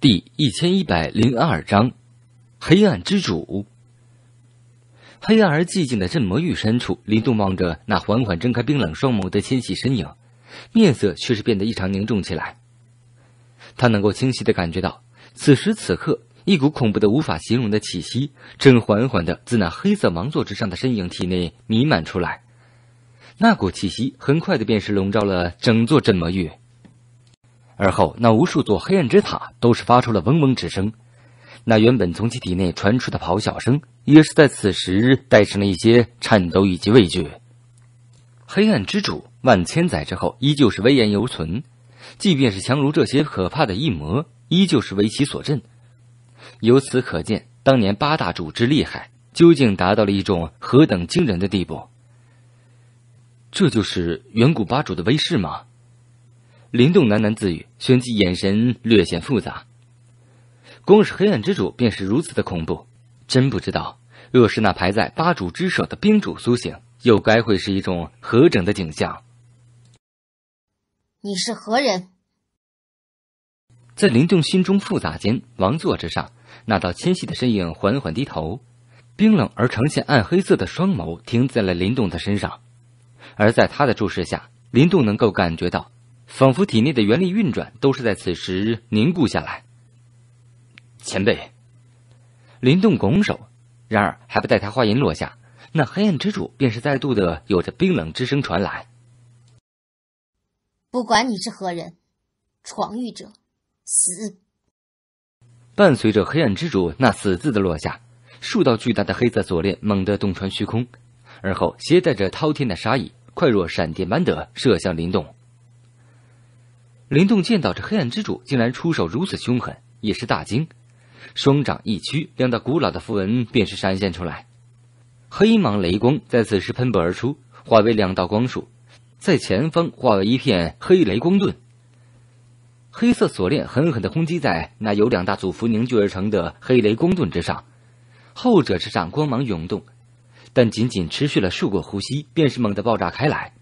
第一千一百零二章，黑暗之主。黑暗而寂静的镇魔域深处，林动望着那缓缓睁开冰冷双眸的纤细身影，面色却是变得异常凝重起来。他能够清晰的感觉到，此时此刻，一股恐怖的无法形容的气息正缓缓的自那黑色王座之上的身影体内弥漫出来。那股气息很快的便是笼罩了整座镇魔域。而后，那无数座黑暗之塔都是发出了嗡嗡之声，那原本从其体内传出的咆哮声，也是在此时带上了一些颤抖以及畏惧。黑暗之主，万千载之后依旧是威严犹存，即便是强如这些可怕的异魔，依旧是为其所震。由此可见，当年八大主之厉害，究竟达到了一种何等惊人的地步。这就是远古八主的威势吗？林动喃喃自语，旋即眼神略显复杂。光是黑暗之主便是如此的恐怖，真不知道，若是那排在八主之首的冰主苏醒，又该会是一种何等的景象？你是何人？在林动心中复杂间，王座之上，那道纤细的身影缓缓低头，冰冷而呈现暗黑色的双眸停在了林动的身上。而在他的注视下，林动能够感觉到。仿佛体内的元力运转都是在此时凝固下来。前辈，林动拱手，然而还不待他话音落下，那黑暗之主便是再度的有着冰冷之声传来：“不管你是何人，闯狱者，死！”伴随着黑暗之主那“死”字的落下，数道巨大的黑色锁链猛地洞穿虚空，而后携带着滔天的杀意，快若闪电般的射向林动。林动见到这黑暗之主竟然出手如此凶狠，也是大惊，双掌一屈，两道古老的符文便是闪现出来，黑芒雷光在此时喷薄而出，化为两道光束，在前方化为一片黑雷光盾。黑色锁链狠狠的轰击在那由两大祖符凝聚而成的黑雷光盾之上，后者之上光芒涌动，但仅仅持续了数个呼吸，便是猛地爆炸开来。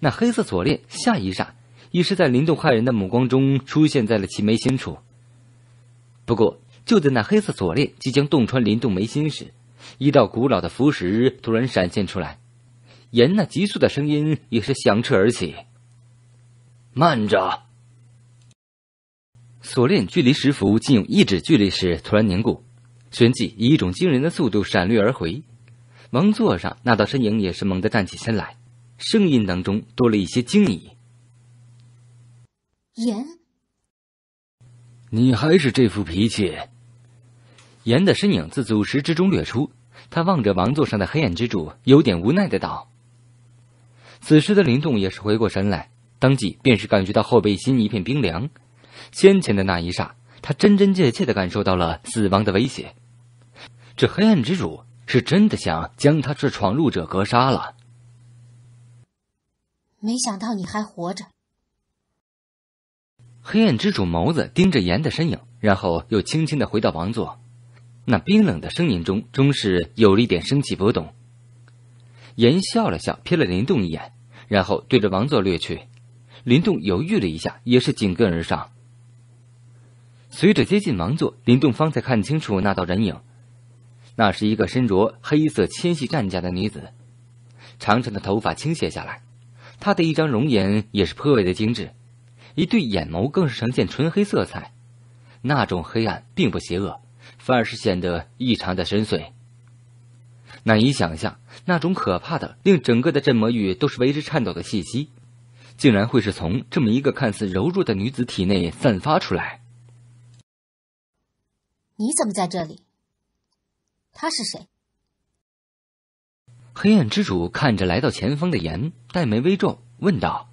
那黑色锁链下一刹。已是在林动骇人的目光中出现在了其眉心处。不过，就在那黑色锁链即将洞穿林动眉心时，一道古老的符石突然闪现出来，严那急促的声音也是响彻而起。慢着！锁链距离石符仅有一指距离时，突然凝固，旋即以一种惊人的速度闪掠而回。王座上那道身影也是猛地站起身来，声音当中多了一些惊疑。炎，你还是这副脾气。炎的身影自祖石之中掠出，他望着王座上的黑暗之主，有点无奈的道。此时的林动也是回过神来，当即便是感觉到后背心一片冰凉。先前的那一刹，他真真切切的感受到了死亡的威胁。这黑暗之主是真的想将他这闯入者格杀了。没想到你还活着。黑暗之主眸子盯着岩的身影，然后又轻轻的回到王座。那冰冷的声音中，终是有了一点生气波动。岩笑了笑，瞥了林动一眼，然后对着王座掠去。林动犹豫了一下，也是紧跟而上。随着接近王座，林动方才看清楚那道人影，那是一个身着黑色纤细战甲的女子，长长的头发倾泻下来，她的一张容颜也是颇为的精致。一对眼眸更是呈现纯黑色彩，那种黑暗并不邪恶，反而是显得异常的深邃。难以想象那种可怕的，令整个的镇魔域都是为之颤抖的气息，竟然会是从这么一个看似柔弱的女子体内散发出来。你怎么在这里？他是谁？黑暗之主看着来到前方的炎，黛眉微皱，问道。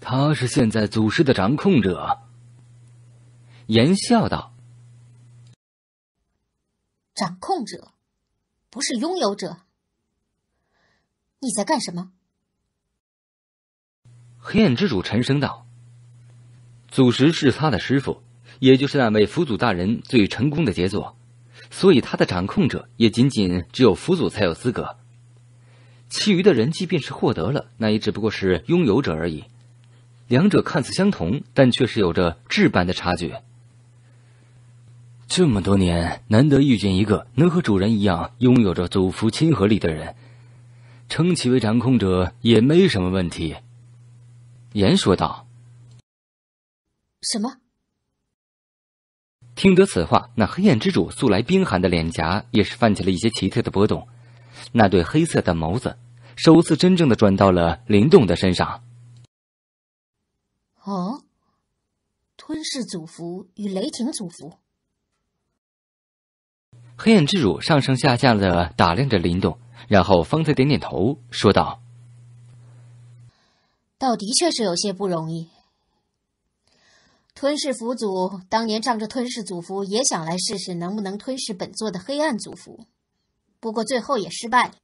他是现在祖师的掌控者，言笑道：“掌控者，不是拥有者。你在干什么？”黑暗之主沉声道：“祖师是他的师傅，也就是那位佛祖大人最成功的杰作，所以他的掌控者也仅仅只有佛祖才有资格。其余的人即便是获得了，那也只不过是拥有者而已。”两者看似相同，但却是有着质般的差距。这么多年，难得遇见一个能和主人一样拥有着祖父亲和力的人，称其为掌控者也没什么问题。”言说道。什么？听得此话，那黑暗之主素来冰寒的脸颊也是泛起了一些奇特的波动，那对黑色的眸子首次真正的转到了林动的身上。哦，吞噬祖符与雷霆祖符，黑暗之主上上下下的打量着林动，然后方才点点头说道：“倒的确是有些不容易。吞噬佛祖当年仗着吞噬祖符，也想来试试能不能吞噬本座的黑暗祖符，不过最后也失败了。”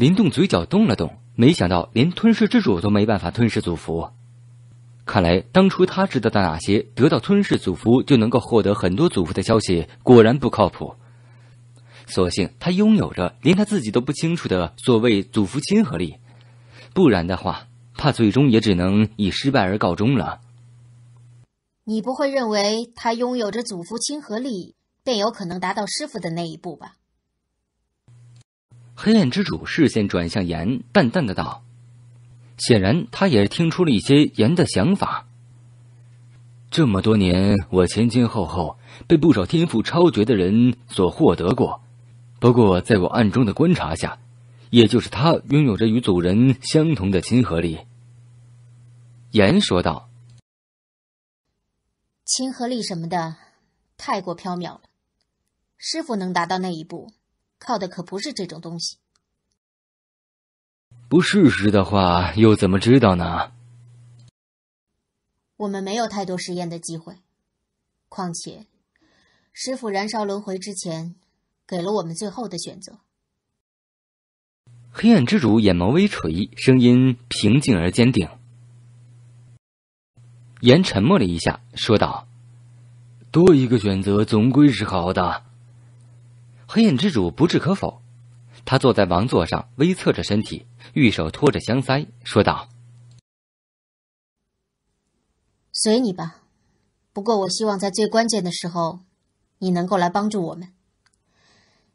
林动嘴角动了动，没想到连吞噬之主都没办法吞噬祖符，看来当初他知道的那些得到吞噬祖符就能够获得很多祖符的消息果然不靠谱。所幸他拥有着连他自己都不清楚的所谓祖符亲和力，不然的话，怕最终也只能以失败而告终了。你不会认为他拥有着祖符亲和力，便有可能达到师傅的那一步吧？黑暗之主视线转向炎，淡淡的道：“显然，他也听出了一些炎的想法。这么多年，我前前后后被不少天赋超绝的人所获得过，不过，在我暗中的观察下，也就是他拥有着与祖人相同的亲和力。”炎说道：“亲和力什么的，太过缥缈了。师傅能达到那一步。”靠的可不是这种东西。不试试的话，又怎么知道呢？我们没有太多实验的机会，况且师傅燃烧轮回之前给了我们最后的选择。黑暗之主眼眸微垂，声音平静而坚定。言沉默了一下，说道：“多一个选择，总归是好的。”黑暗之主不置可否，他坐在王座上，微侧着身体，玉手托着香腮，说道：“随你吧，不过我希望在最关键的时候，你能够来帮助我们。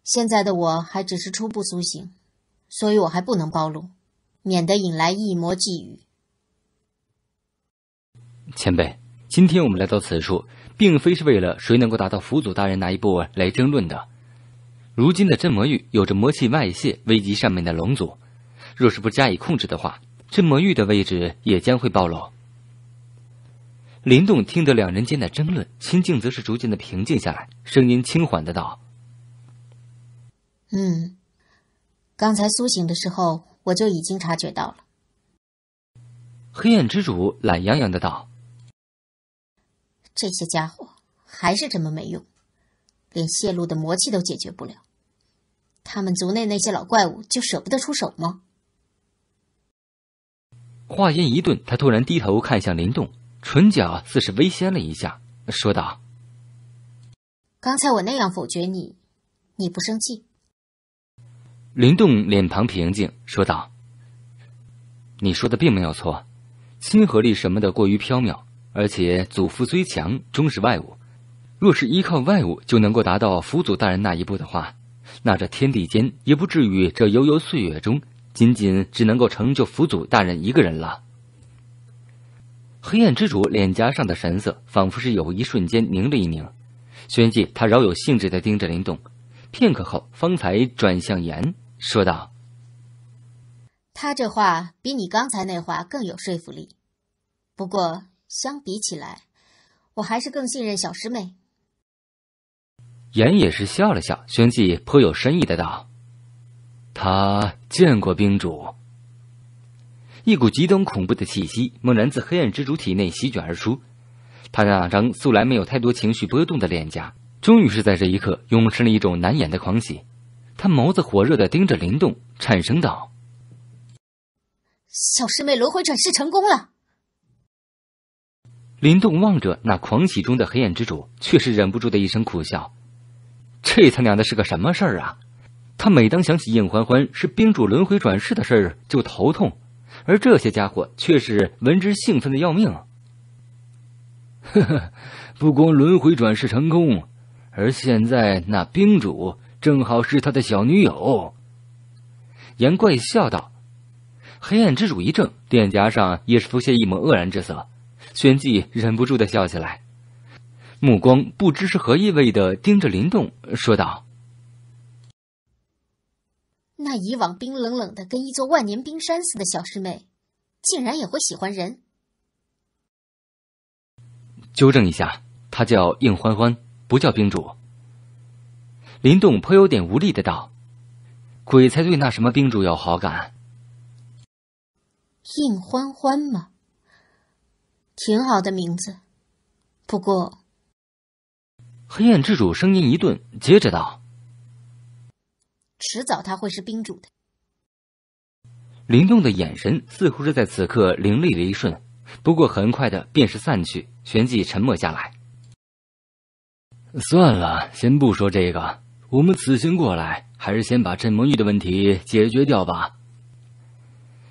现在的我还只是初步苏醒，所以我还不能暴露，免得引来异魔觊觎。前辈，今天我们来到此处，并非是为了谁能够达到佛祖大人那一步来争论的。”如今的镇魔域有着魔气外泄，危及上面的龙族。若是不加以控制的话，镇魔域的位置也将会暴露。林动听得两人间的争论，心境则是逐渐的平静下来，声音轻缓的道：“嗯，刚才苏醒的时候，我就已经察觉到了。”黑暗之主懒洋洋的道：“这些家伙还是这么没用。”连泄露的魔气都解决不了，他们族内那些老怪物就舍不得出手吗？话音一顿，他突然低头看向林动，唇角似是微掀了一下，说道：“刚才我那样否决你，你不生气？”林动脸庞平静，说道：“你说的并没有错，亲和力什么的过于飘渺，而且祖父虽强，终是外物。”若是依靠外物就能够达到佛祖大人那一步的话，那这天地间也不至于这悠悠岁月中仅仅只能够成就佛祖大人一个人了。黑暗之主脸颊上的神色仿佛是有一瞬间凝了一凝。旋即他饶有兴致的盯着林动，片刻后方才转向言说道：“他这话比你刚才那话更有说服力，不过相比起来，我还是更信任小师妹。”言也是笑了笑，旋即颇有深意的道：“他见过冰主。”一股极端恐怖的气息猛然自黑暗之主体内席卷而出，他的那张素来没有太多情绪波动的脸颊，终于是在这一刻涌生了一种难掩的狂喜。他眸子火热的盯着林动，颤声道：“小师妹轮回转世成功了。”林动望着那狂喜中的黑暗之主，却是忍不住的一声苦笑。这他娘的是个什么事儿啊！他每当想起应欢欢是冰主轮回转世的事儿，就头痛；而这些家伙却是闻之兴奋的要命。呵呵，不光轮回转世成功，而现在那冰主正好是他的小女友。严怪笑道：“黑暗之主一怔，脸颊上也是浮现一抹愕然之色，旋即忍不住的笑起来。”目光不知是何意味的盯着林动说道：“那以往冰冷冷的跟一座万年冰山似的小师妹，竟然也会喜欢人。”纠正一下，她叫应欢欢，不叫冰主。林动颇有点无力的道：“鬼才对那什么冰主有好感。”应欢欢吗？挺好的名字，不过。黑暗之主声音一顿，接着道：“迟早他会是冰主的。”灵动的眼神似乎是在此刻凌厉了一瞬，不过很快的便是散去，旋即沉默下来。算了，先不说这个，我们此行过来，还是先把镇魔玉的问题解决掉吧。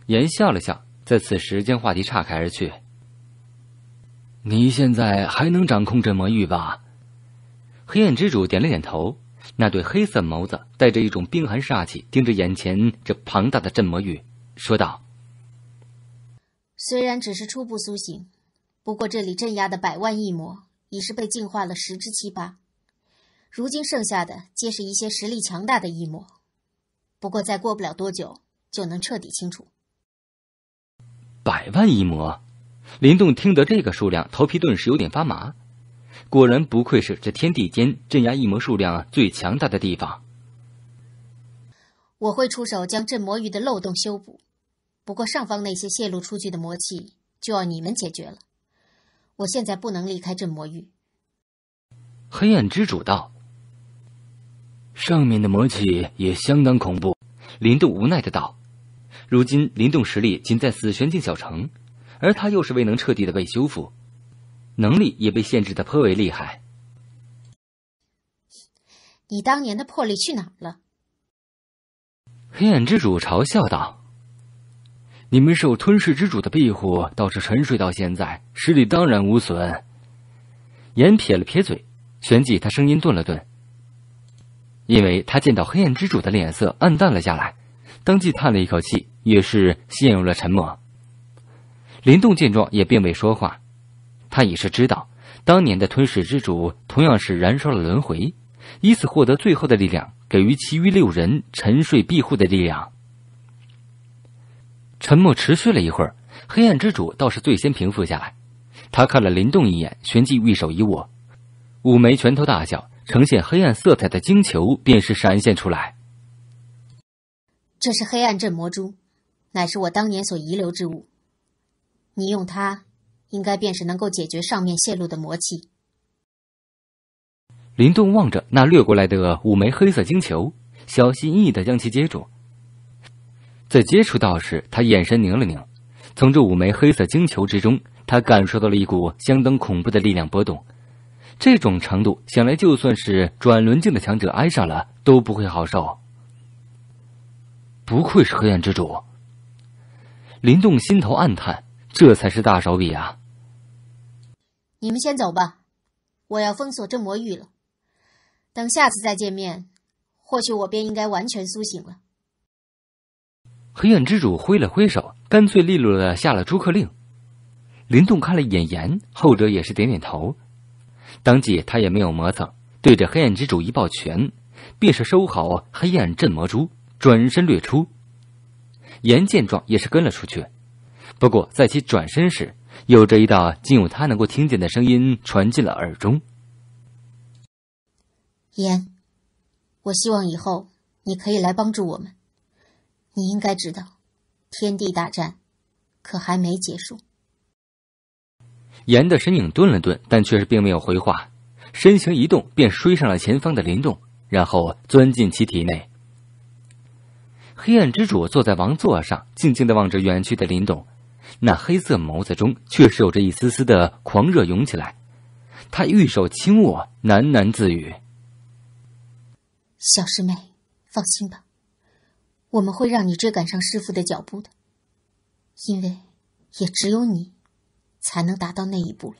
言笑了笑，在此时将话题岔开而去。“你现在还能掌控镇魔玉吧？”黑暗之主点了点头，那对黑色眸子带着一种冰寒煞气，盯着眼前这庞大的镇魔玉，说道：“虽然只是初步苏醒，不过这里镇压的百万异魔已是被净化了十之七八，如今剩下的皆是一些实力强大的异魔，不过再过不了多久就能彻底清除。”百万异魔，林动听得这个数量，头皮顿时有点发麻。果然不愧是这天地间镇压异魔数量最强大的地方。我会出手将镇魔域的漏洞修补，不过上方那些泄露出去的魔气就要你们解决了。我现在不能离开镇魔域。黑暗之主道：“上面的魔气也相当恐怖。”林动无奈的道：“如今林动实力仅在死玄境小城，而他又是未能彻底的被修复。”能力也被限制的颇为厉害。你当年的魄力去哪儿了？黑暗之主嘲笑道：“你们受吞噬之主的庇护，导致沉睡到现在，实力当然无损。”眼撇了撇嘴，旋即他声音顿了顿，因为他见到黑暗之主的脸色暗淡了下来，当即叹了一口气，也是陷入了沉默。林动见状也并未说话。他也是知道，当年的吞噬之主同样是燃烧了轮回，以此获得最后的力量，给予其余六人沉睡庇护的力量。沉默持续了一会儿，黑暗之主倒是最先平复下来。他看了林动一眼，旋即一手一握，五枚拳头大小、呈现黑暗色彩的晶球便是闪现出来。这是黑暗镇魔珠，乃是我当年所遗留之物。你用它。应该便是能够解决上面泄露的魔气。林动望着那掠过来的五枚黑色晶球，小心翼翼的将其接住。在接触到时，他眼神凝了凝，从这五枚黑色晶球之中，他感受到了一股相当恐怖的力量波动。这种程度，想来就算是转轮境的强者挨上了都不会好受。不愧是黑暗之主。林动心头暗叹，这才是大手笔啊！你们先走吧，我要封锁镇魔域了。等下次再见面，或许我便应该完全苏醒了。黑暗之主挥了挥手，干脆利落的下了逐客令。林动看了一眼岩，后者也是点点头。当即他也没有磨蹭，对着黑暗之主一抱拳，便是收好黑暗镇魔珠，转身掠出。岩见状也是跟了出去，不过在其转身时。有着一道仅有他能够听见的声音传进了耳中。言，我希望以后你可以来帮助我们。你应该知道，天地大战可还没结束。言的身影顿了顿，但却是并没有回话，身形一动便追上了前方的林动，然后钻进其体内。黑暗之主坐在王座上，静静的望着远去的林动。那黑色眸子中却是有着一丝丝的狂热涌起来，他玉手轻握，喃喃自语：“小师妹，放心吧，我们会让你追赶上师傅的脚步的，因为也只有你才能达到那一步了。”